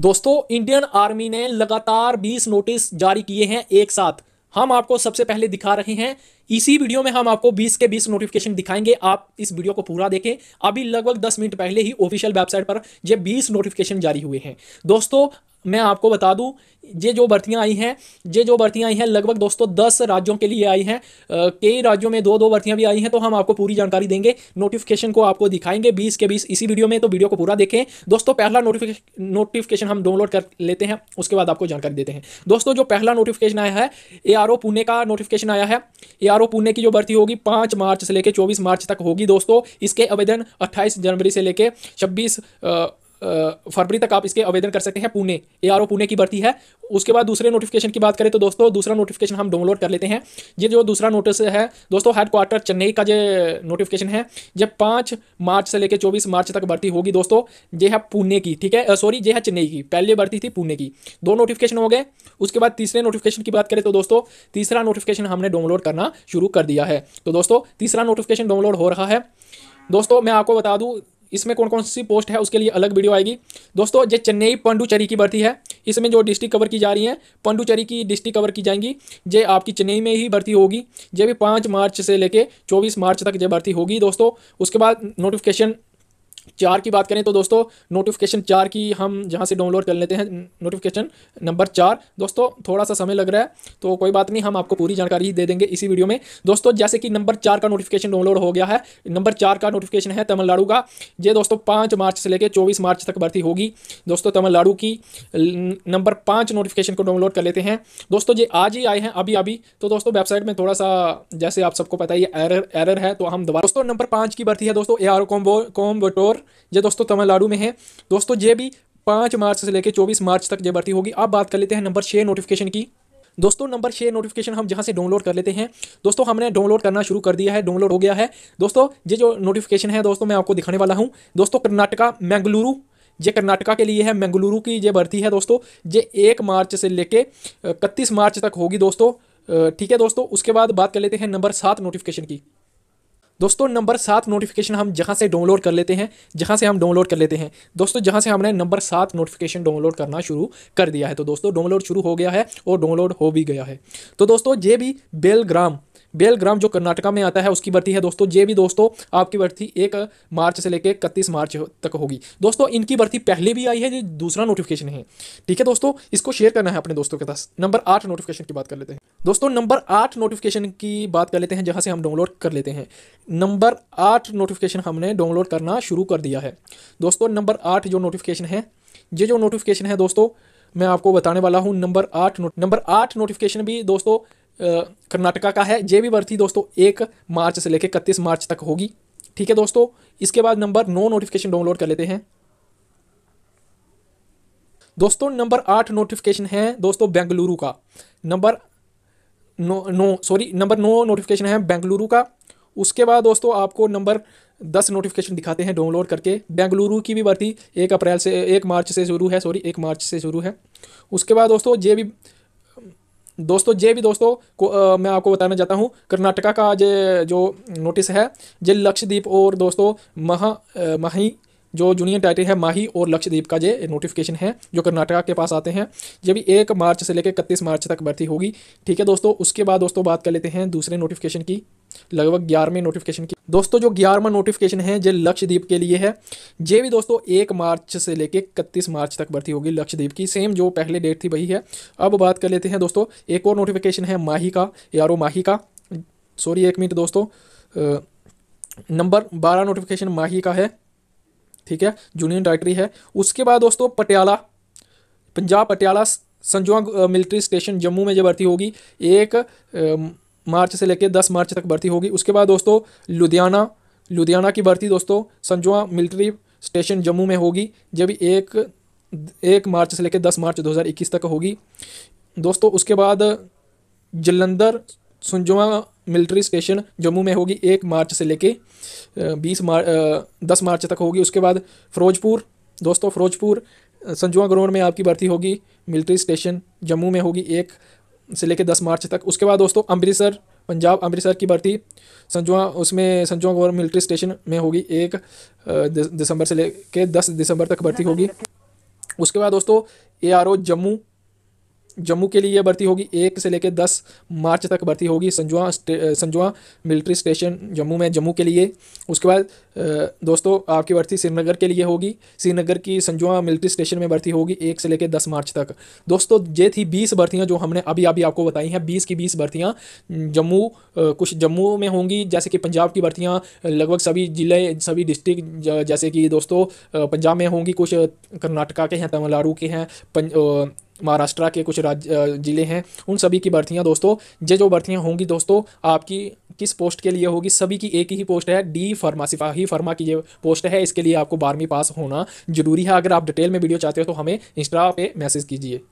दोस्तों Indian army ने लगातार 20 नोटिस जारी किए हैं एक साथ हम आपको सबसे पहले दिखा रहे हैं इसी वीडियो में हम आपको 20 के 20 नोटिफिकेशन दिखाएंगे आप इस वीडियो को पूरा देखें अभी लगभग 10 मिनट पहले ही ऑफिशियल वेबसाइट पर ये 20 नोटिफिकेशन जारी हुए हैं दोस्तों मैं आपको बता दूं ये जो भर्तियां आई हैं ये जो भर्तियां आई हैं लगभग दोस्तों दस राज्यों के लिए आई हैं कई राज्यों में दो दो भर्तियां भी आई हैं तो हम आपको पूरी जानकारी देंगे नोटिफिकेशन को आपको दिखाएंगे बीस के बीस इसी वीडियो में तो वीडियो को पूरा देखें दोस्तों पहला नोटिफिकेशन नोटिफिकेशन हम डाउनलोड कर लेते हैं उसके बाद आपको जानकारी देते हैं दोस्तों जो पहला नोटिफिकेशन आया है ए पुणे का नोटिफिकेशन आया है ए पुणे की जो भर्ती होगी पाँच मार्च से लेकर चौबीस मार्च तक होगी दोस्तों इसके आवेदन अट्ठाईस जनवरी से लेकर छब्बीस फरवरी तक आप इसके आवेदन कर सकते हैं Pune A R O Pune की भर्ती है उसके बाद दूसरे नोटिफिकेशन की बात करें तो दोस्तों दूसरा नोटिफिकेशन हम डाउनलोड कर लेते हैं ये जो दूसरा नोटिस है दोस्तों हेड क्वार्टर चेन्नई का जो नोटिफिकेशन है ये पाँच मार्च से लेकर चौबीस मार्च तक भर्ती होगी दोस्तों ये है पुणे की ठीक है सॉरी ये है चेन्नई की पहले भर्ती थी पुणे की दो नोटिफिकेशन हो गए उसके बाद तीसरे नोटिफिकेशन की बात करें तो दोस्तों तीसरा नोटिफिकेशन हमने डाउनलोड करना शुरू कर दिया है तो दोस्तों तीसरा नोटिफिकेशन डाउनलोड हो रहा है दोस्तों मैं आपको बता दूँ इसमें कौन कौन सी पोस्ट है उसके लिए अलग वीडियो आएगी दोस्तों जो चेन्नई पंडुचेरी की भर्ती है इसमें जो डिस्ट्रिक्ट कवर की जा रही है पंडुचेरी की डिस्ट्रिक्ट कवर की जाएंगी जे आपकी चेन्नई में ही भर्ती होगी जे भी पाँच मार्च से लेके चौबीस मार्च तक जो भर्ती होगी दोस्तों उसके बाद नोटिफिकेशन चार की बात करें तो दोस्तों नोटिफिकेशन चार की हम जहाँ से डाउनलोड कर लेते हैं नोटिफिकेशन नंबर चार दोस्तों थोड़ा सा समय लग रहा है तो कोई बात नहीं हम आपको पूरी जानकारी दे देंगे इसी वीडियो में दोस्तों जैसे कि नंबर चार का नोटिफिकेशन डाउनलोड हो गया है नंबर चार का नोटिफिकेशन है तमिलनाडु का ये दोस्तों पाँच मार्च से लेकर चौबीस मार्च तक भर्ती होगी दोस्तों तमिलनाडु की नंबर पाँच नोटिफिकेशन को डाउनलोड कर लेते हैं दोस्तों ये आज ही आए हैं अभी अभी तो दोस्तों वेबसाइट में थोड़ा सा जैसे आप सबको पता ही एरर एरर है तो हम दोबारा दोस्तों नंबर पाँच की भर्ती है दोस्तों ए आर कॉम्बो कॉम्बोटोर ये दोस्तों तमिलनाडु में है दोस्तों ये भी पाँच मार्च से लेकर चौबीस मार्च तक ये भर्ती होगी आप बात कर लेते हैं नंबर छः नोटिफिकेशन की दोस्तों नंबर छः नोटिफिकेशन हम जहाँ से डाउनलोड कर लेते हैं दोस्तों हमने डाउनलोड करना शुरू कर दिया है डाउनलोड हो गया है दोस्तों ये जो नोटिफिकेशन है दोस्तों मैं आपको दिखाने वाला हूँ दोस्तों कर्नाटका मैंगलुरु ये कर्नाटका के लिए है मैंगलुरु की ये भर्ती है दोस्तों ये एक मार्च से लेके इकतीस मार्च तक होगी दोस्तों ठीक है दोस्तों उसके बाद बात कर लेते हैं नंबर सात नोटिफिकेशन की दोस्तों नंबर सात नोटिफिकेशन हम जहाँ से डाउनलोड कर लेते हैं जहाँ से हम डाउनलोड कर लेते हैं दोस्तों जहाँ से हमने नंबर सात नोटिफिकेशन डाउनलोड करना शुरू कर दिया है तो दोस्तों डाउनलोड शुरू हो गया है और डाउनलोड हो भी गया है तो दोस्तों ये भी बेलग्राम बेलग्राम जो कर्नाटका में आता है उसकी भर्ती है दोस्तों ये भी दोस्तों आपकी भर्ती एक मार्च से लेकर इकतीस मार्च तक होगी दोस्तों इनकी भर्ती पहले भी आई है ये दूसरा नोटिफिकेशन है ठीक है दोस्तों इसको शेयर करना है अपने दोस्तों के साथ नंबर आठ नोटिफिकेशन की बात कर लेते हैं दोस्तों नंबर आठ नोटिफिकेशन की बात कर लेते हैं जहाँ से हम डाउनलोड कर लेते हैं नंबर आठ नोटिफिकेशन हमने डाउनलोड करना शुरू कर दिया है दोस्तों नंबर आठ जो नोटिफिकेशन है ये जो नोटिफिकेशन है दोस्तों मैं आपको बताने वाला हूँ नंबर आठ नंबर आठ नोटिफिकेशन भी दोस्तों कर्नाटका का है ये भी भर्ती दोस्तों एक मार्च से लेकर इकतीस मार्च तक होगी ठीक है दोस्तों इसके बाद नंबर नौ नोटिफिकेशन डाउनलोड कर लेते हैं दोस्तों नंबर आठ नोटिफिकेशन है दोस्तों बेंगलुरु का number no no sorry number no notification है बेंगलुरु का उसके बाद दोस्तों आपको नंबर दस नोटिफिकेशन दिखाते हैं डाउनलोड करके बेंगलुरु की भी भर्ती एक अप्रैल से एक मार्च से शुरू है सॉरी एक मार्च से शुरू है उसके बाद दोस्तों जे भी दोस्तों जे भी दोस्तों को आ, मैं आपको बताना चाहता हूँ कर्नाटका का जे जो नोटिस है जे लक्षद्वीप और दोस्तों महा मही जो जूनियर टाइटल है माही और लक्षद्वीप का ये नोटिफिकेशन है जो कर्नाटका के पास आते हैं ये भी एक मार्च से लेकर इकतीस मार्च तक भर्ती होगी ठीक है दोस्तों उसके बाद दोस्तों बात कर लेते हैं दूसरे नोटिफिकेशन की लगभग ग्यारहवें नोटिफिकेशन की दोस्तों जो ग्यारहवा नोटिफिकेशन है जो लक्षद्वीप के लिए है ये भी दोस्तों एक मार्च से लेके इकतीस मार्च तक भर्ती होगी लक्षद्वीप की सेम जो पहले डेट थी वही है अब बात कर लेते हैं दोस्तों एक और नोटिफिकेशन है माही का यारो माही का सॉरी एक मिनट दोस्तों नंबर बारह नोटिफिकेशन माही का है ठीक है यूनियन टेरेटरी है उसके बाद दोस्तों पटियाला पंजाब पटियाला संजवा मिलिट्री स्टेशन जम्मू में जब भर्ती होगी एक मार्च से लेकर दस मार्च तक भर्ती होगी उसके बाद दोस्तों लुधियाना लुधियाना की भर्ती दोस्तों संजवा मिलिट्री स्टेशन जम्मू में होगी जब एक एक मार्च से लेकर दस मार्च 2021 तक होगी दोस्तों उसके बाद जलंधर संजवा मिलिट्री स्टेशन जम्मू में होगी एक मार्च से लेके बीस मार्च दस मार्च तक होगी उसके बाद फ़िरोज़पुर दोस्तों फ़िरोज़पुर संजुआ ग्राउंड में आपकी भर्ती होगी मिलिट्री स्टेशन जम्मू में होगी एक से लेकर दस मार्च तक उसके बाद दोस्तों अमृतसर पंजाब अमृतसर की भर्ती संजुआ उसमें संजुआ गौर मिलिट्री स्टेशन में होगी एक दिसंबर से लेके दस दिसंबर तक भर्ती होगी उसके बाद दोस्तों A R O Jammu Jammu के लिए यह भर्ती होगी एक से लेकर दस मार्च तक भर्ती होगी संजुआ संजुआ मिलिट्री स्टेशन जम्मू में जम्मू के लिए उसके बाद दोस्तों आपकी भर्ती श्रीनगर के लिए होगी श्रीनगर की संजुआ मिलिट्री स्टेशन में भर्ती होगी एक से लेकर दस मार्च तक दोस्तों ये थी बीस भर्तियाँ जो हमने अभी अभी आपको बताई हैं बीस की बीस भर्तियाँ जम्मू कुछ जम्मू में होंगी जैसे कि पंजाब की भर्तियाँ लगभग सभी ज़िले सभी डिस्ट्रिक्ट जैसे कि दोस्तों पंजाब में होंगी कुछ कर्नाटका के हैं तमिलनाडु के हैं महाराष्ट्र के कुछ राज्य ज़िले हैं उन सभी की भर्तियाँ दोस्तों ये जो भर्तियाँ होंगी दोस्तों आपकी किस पोस्ट के लिए होगी सभी की एक ही पोस्ट है डी फार्मा सिपाही फार्मा की ये पोस्ट है इसके लिए आपको बारहवीं पास होना जरूरी है अगर आप डिटेल में वीडियो चाहते हो तो हमें इंस्टा पे मैसेज कीजिए